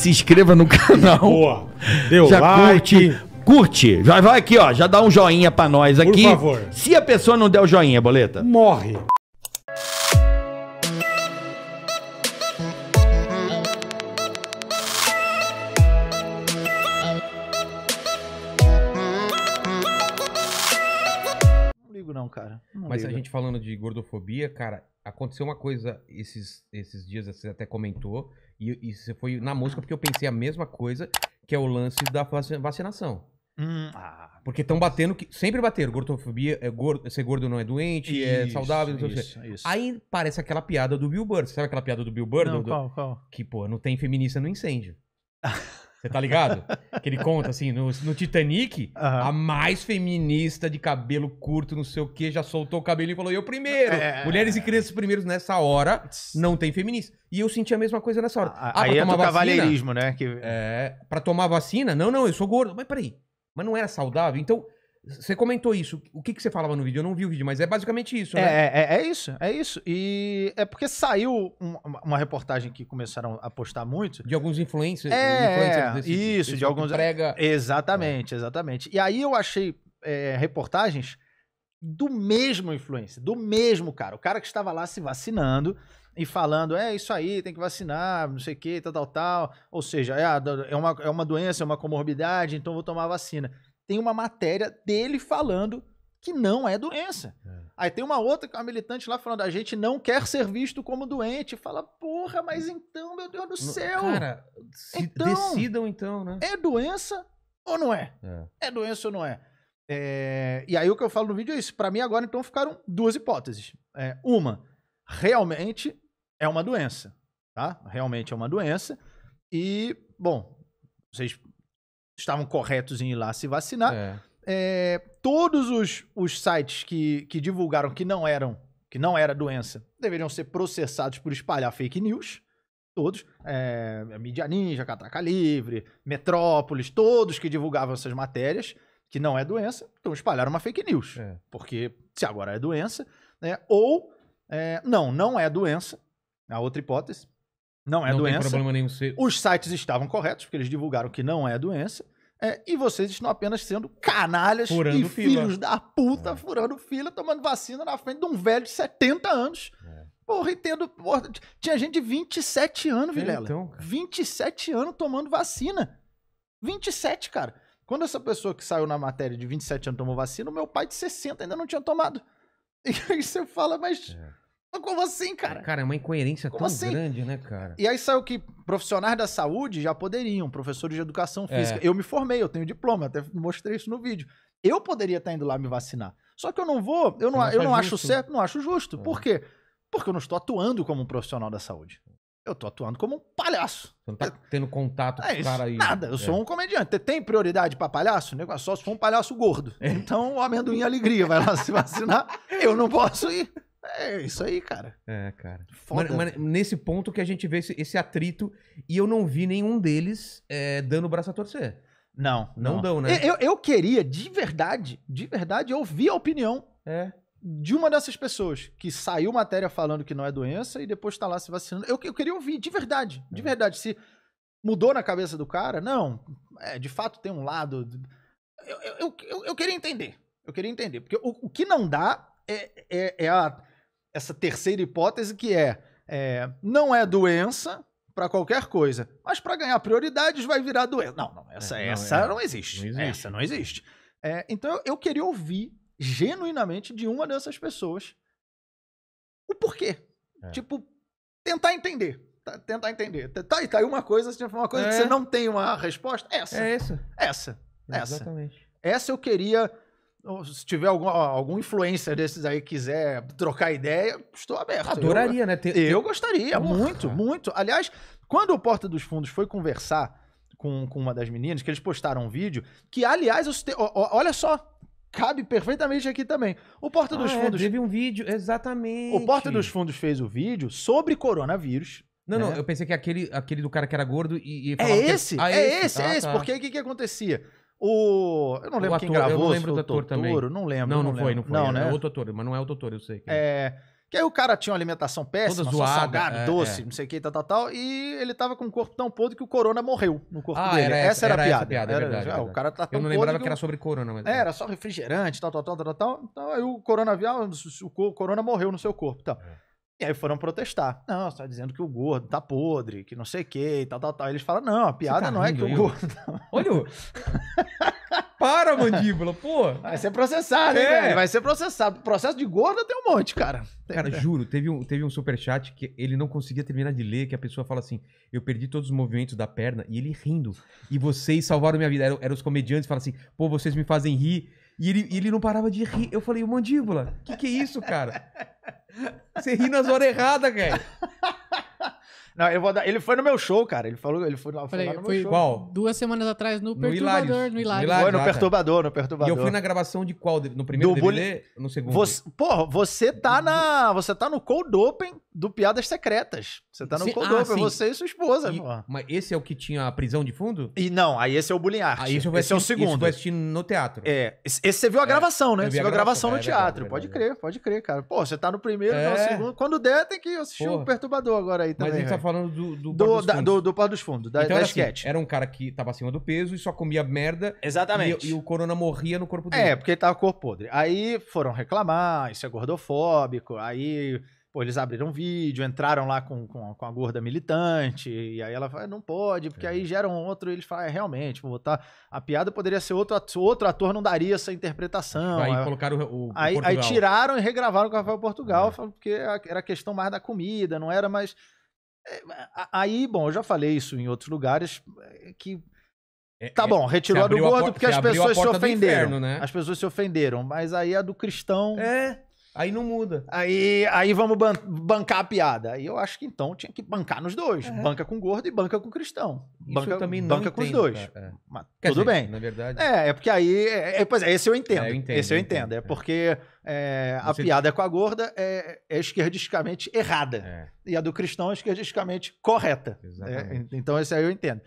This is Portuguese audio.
se inscreva no canal. Boa. Deu já like. Curte, curte. Vai, vai aqui, ó. Já dá um joinha pra nós aqui. Por favor. Se a pessoa não der o joinha, boleta. Morre. cara. Não Mas liga. a gente falando de gordofobia, cara, aconteceu uma coisa esses, esses dias, você até comentou, e, você foi na música porque eu pensei a mesma coisa, que é o lance da vacinação. Hum. Ah, porque estão batendo que. Sempre bateram. Gordofobia, é gordo, ser gordo não é doente, é isso, é saudável, não sei isso, o Isso. Aí parece aquela piada do Bill Burr. Sabe aquela piada do Bill Burr? Não, do, qual, qual? Que, pô, não tem feminista no incêndio. Você tá ligado? que ele conta, assim, no, no Titanic, uhum. a mais feminista de cabelo curto, não sei o quê, já soltou o cabelo e falou, eu primeiro. É... Mulheres e crianças primeiros nessa hora, não tem feminista. E eu senti a mesma coisa nessa hora. Ah, Aí pra é tomar é vacina, cavalheirismo, né? Que... É, pra tomar vacina, não, não, eu sou gordo. Mas peraí, mas não era saudável? Então, você comentou isso. O que, que você falava no vídeo? Eu não vi o vídeo, mas é basicamente isso, é, né? É, é, é isso, é isso. E é porque saiu uma reportagem que começaram a postar muito. De alguns influencers. É, influencers desse, isso, desse de tipo alguns. Prega... Exatamente, exatamente. E aí eu achei é, reportagens do mesmo influencer, do mesmo cara. O cara que estava lá se vacinando e falando, é isso aí, tem que vacinar, não sei o que, tal, tal, tal. Ou seja, é, é, uma, é uma doença, é uma comorbidade, então vou tomar vacina tem uma matéria dele falando que não é doença. É. Aí tem uma outra é uma militante lá falando, a gente não quer ser visto como doente. Fala, porra, mas então, meu Deus do céu. Cara, então, decidam então, né? É doença ou não é? É, é doença ou não é? é? E aí o que eu falo no vídeo é isso. Para mim agora, então, ficaram duas hipóteses. É, uma, realmente é uma doença, tá? Realmente é uma doença. E, bom, vocês estavam corretos em ir lá se vacinar. É. É, todos os, os sites que, que divulgaram que não eram, que não era doença, deveriam ser processados por espalhar fake news. Todos. É, Mídia Ninja, Catraca Livre, Metrópolis, todos que divulgavam essas matérias, que não é doença, então espalharam uma fake news. É. Porque se agora é doença, né? Ou é, não, não é doença. É A outra hipótese, não é não doença. Não tem problema nenhum ser. Os sites estavam corretos, porque eles divulgaram que não é doença. É, e vocês estão apenas sendo canalhas furando e fila. filhos da puta, é. furando fila, tomando vacina na frente de um velho de 70 anos. É. Porra, e tendo. Porra, tinha gente de 27 anos, é, Vilela. Então, 27 anos tomando vacina. 27, cara. Quando essa pessoa que saiu na matéria de 27 anos tomou vacina, o meu pai de 60 ainda não tinha tomado. E aí você fala, mas. É. Como assim, cara? Cara, é uma incoerência Como tão assim? grande, né, cara? E aí saiu que profissionais da saúde já poderiam, professores de educação é. física. É. Eu me formei, eu tenho diploma, até mostrei isso no vídeo. Eu poderia estar indo lá me vacinar. Só que eu não vou, eu não, não eu não acho certo, não acho justo. É. Por quê? Porque eu não estou atuando como um profissional da saúde. Eu estou atuando como um palhaço. Você não está é. tendo contato é, com o cara aí. Nada, eu sou é. um comediante. Tem prioridade para palhaço? Só se for um palhaço gordo. Então o amendoim alegria vai lá se vacinar. Eu não posso ir. É isso aí, cara. É, cara. Foda. Mas, mas nesse ponto que a gente vê esse, esse atrito e eu não vi nenhum deles é, dando o braço a torcer. Não, não, não. dão, né? Eu, eu queria, de verdade, de verdade, ouvir a opinião é. de uma dessas pessoas que saiu matéria falando que não é doença e depois tá lá se vacinando. Eu, eu queria ouvir, de verdade, de é. verdade. Se mudou na cabeça do cara, não. É, de fato tem um lado. Eu, eu, eu, eu, queria entender. Eu queria entender. Porque o, o que não dá é, é, é a essa terceira hipótese que é, é não é doença para qualquer coisa, mas para ganhar prioridades vai virar doença. Não, não, essa, é, não, essa é. não existe. não, existe. Essa não existe. É, então eu queria ouvir genuinamente de uma dessas pessoas o porquê. É. Tipo, tentar entender. Tá, tentar entender. Tá, tá, aí, tá aí uma coisa, assim, uma coisa que você não tem uma resposta. Essa. É essa. Essa. Essa. Essa eu queria se tiver algum, algum influencer desses aí quiser trocar ideia, estou aberto. Adoraria, né? eu, né? eu gostaria, Porra. muito, muito. Aliás, quando o Porta dos Fundos foi conversar com, com uma das meninas, que eles postaram um vídeo que, aliás, te... olha só, cabe perfeitamente aqui também. O Porta ah, dos é, Fundos. Teve um vídeo, exatamente. O Porta dos Fundos fez o vídeo sobre coronavírus. Não, né? não, eu pensei que aquele, aquele do cara que era gordo e. e é esse, que... ah, é esse, é esse, ah, esse. Tá. Porque o que, que acontecia? O. Eu não lembro ator, quem gravou. Eu não lembro do ator Totoro, também. Não lembro. Não, não, não foi, não foi. Não, é né? É outro ator, mas não é o doutor, eu sei. Que... É. é. Que aí o cara tinha uma alimentação péssima, Toda zoada, salgado, é, doce, é. não sei o que, tal, tal, tal. E ele tava com um corpo tão podre que o corona morreu no corpo ah, dele. Era, essa era, era a piada. piada é era, verdade, ah, O cara tá tão Eu não lembrava que, que era sobre corona, mas... É, era só refrigerante, tal, tal, tal, tal, tal. Então aí o coronavírus, ah, o corona morreu no seu corpo, tal. Então. E aí foram protestar. Não, você tá dizendo que o gordo tá podre, que não sei o que, tal, tal, tal. eles falam, não, a piada tá não é que eu? o gordo... Tá Olha Para, mandíbula, pô! Vai ser processado, é. velho? Vai ser processado. Processo de gordo tem um monte, cara. Cara, juro, teve um, teve um superchat que ele não conseguia terminar de ler, que a pessoa fala assim, eu perdi todos os movimentos da perna, e ele rindo. E vocês salvaram minha vida. Eram, eram os comediantes, falam assim, pô, vocês me fazem rir. E ele, ele não parava de rir. Eu falei, mandíbula, que que é isso, cara? Você ri nas horas erradas, cara. Não, eu vou dar, ele foi no meu show, cara. Ele falou, ele foi lá, foi Falei, lá no foi meu show. Qual? Duas semanas atrás no Perturbador, Hilários. no Hilários. Foi no Perturbador, no Perturbador. E eu fui na gravação de qual? No primeiro No segundo? Você, porra, você tá na, você tá no Cold Open do Piadas Secretas. Você tá no sim, Cold ah, Open, sim. você e sua esposa, e, Mas esse é o que tinha a prisão de fundo? E não, aí esse é o Bullying Art. Aí esse, eu esse assistir, é o segundo. Esse vai assistir no teatro. É, esse, esse você viu a é, gravação, né? Você viu a gravação, é, no teatro. É pode crer, pode crer, cara. Pô, você tá no primeiro, é. no segundo. Quando der, tem que assistir o Perturbador agora aí também. Mas a gente tá falando do do, do, dos da, do, do dos Fundos, da, então, da era assim, sketch. Assim, era um cara que tava acima do peso e só comia merda. Exatamente. E, e o corona morria no corpo dele. É, porque ele tava com o corpo podre. Aí foram reclamar, isso é gordofóbico, aí pô, eles abriram um vídeo, entraram lá com, com, com, a gorda militante, e aí ela fala, é, não pode, porque é. aí geram um outro, e eles falam, é, realmente, vou botar. A piada poderia ser outro, outro ator, não daria essa interpretação. Aí, aí colocaram o, o aí, aí, tiraram e regravaram com o Rafael Portugal, é. porque era questão mais da comida, não era mais. É, aí, bom, eu já falei isso em outros lugares, é, que é, Tá bom, retirou a do gordo porque as pessoas se ofenderam. Inferno, né? As pessoas se ofenderam, mas aí a do cristão. É. Aí não muda. Aí, aí vamos ban bancar a piada. Aí eu acho que então tinha que bancar nos dois. É. Banca com gordo e banca com cristão. Isso banca, eu também não banca entendo, com os dois. É. Mas, tudo dizer, bem. Na verdade. É, é porque aí. É, é, pois é, esse eu entendo. É, eu entendo esse eu entendo. entendo. É, é. porque é, a Você... piada com a gorda é, esquerdisticamente errada. E a do cristão é esquerdisticamente correta. Exatamente. então esse aí eu entendo.